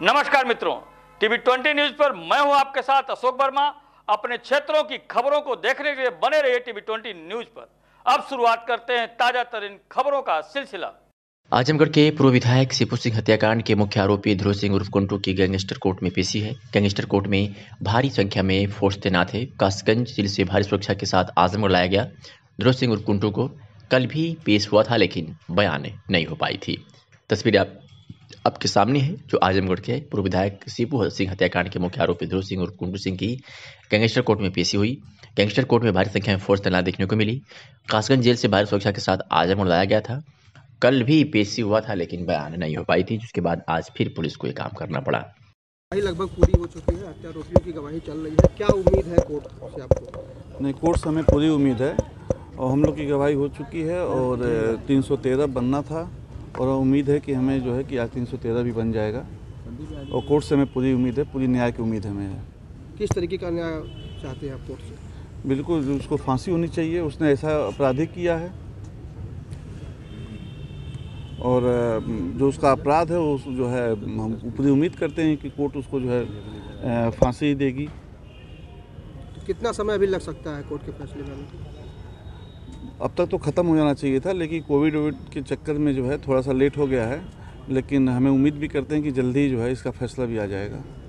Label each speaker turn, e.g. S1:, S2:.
S1: नमस्कार मित्रों TV twenty news पर मैं हूं आपके साथ अशोक वर्मा अपने क्षेत्रों की खबरों को देखने के लिए बने रहिए टीवी ट्वेंटी न्यूज पर अब शुरुआत करते हैं ताजा तरीन खबरों का सिलसिला
S2: आजमगढ़ के पूर्व विधायक सिपू सिंह हत्याकांड के मुख्य आरोपी ध्रुव सिंह उर्फ कुंटू की गैंगस्टर कोर्ट में पेशी है गैंगस्टर कोर्ट में भारी संख्या में फोर्स तैनात है कासगंज जिले से भारी सुरक्षा के साथ आजमगढ़ लाया गया ध्रुव सिंह उर्फ कुंटू को कल भी पेश हुआ था लेकिन बयान नहीं हो पाई थी तस्वीरें आप आपके सामने है जो आजमगढ़ के पूर्व विधायक सीपू सिंह हत्याकांड के मुख्य आरोपी ध्रुव सिंह और कुंडू सिंह की गैंगस्टर कोर्ट में पेशी हुई गैंगस्टर कोर्ट में भारी संख्या में फोर्स तैनात देखने को मिली कासगंज जेल से भारी सुरक्षा के साथ आजमगढ़ लाया गया था कल भी पेशी हुआ था लेकिन बयान नहीं हो पाई थी जिसके बाद आज फिर पुलिस को यह काम करना पड़ा
S1: लगभग पूरी हो चुकी है हत्या की गवाही चल रही है क्या उम्मीद है कोर्ट से आपको
S2: नहीं कोर्ट से हमें पूरी उम्मीद है
S3: और हम लोग की गवाही हो चुकी है और 313 हम्म। बनना था और उम्मीद है कि हमें जो है कि आज तीन सौ तेरह भी बन जाएगा और कोर्ट से हमें पूरी उम्मीद है पूरी न्याय की उम्मीद है हमें
S1: किस तरीके का न्याय चाहते हैं आप कोर्ट से
S3: बिल्कुल उसको फांसी होनी चाहिए उसने ऐसा अपराधिक किया है और जो उसका अपराध है वो जो है हम पूरी उम्मीद करते हैं कि कोर्ट उसको जो है फांसी देगी
S1: तो कितना समय अभी लग सकता है कोर्ट के फैसले में
S3: अब तक तो ख़त्म हो जाना चाहिए था लेकिन कोविड वोविड के चक्कर में जो है थोड़ा सा लेट हो गया है लेकिन हमें उम्मीद भी करते हैं कि जल्दी जो है इसका फैसला भी आ जाएगा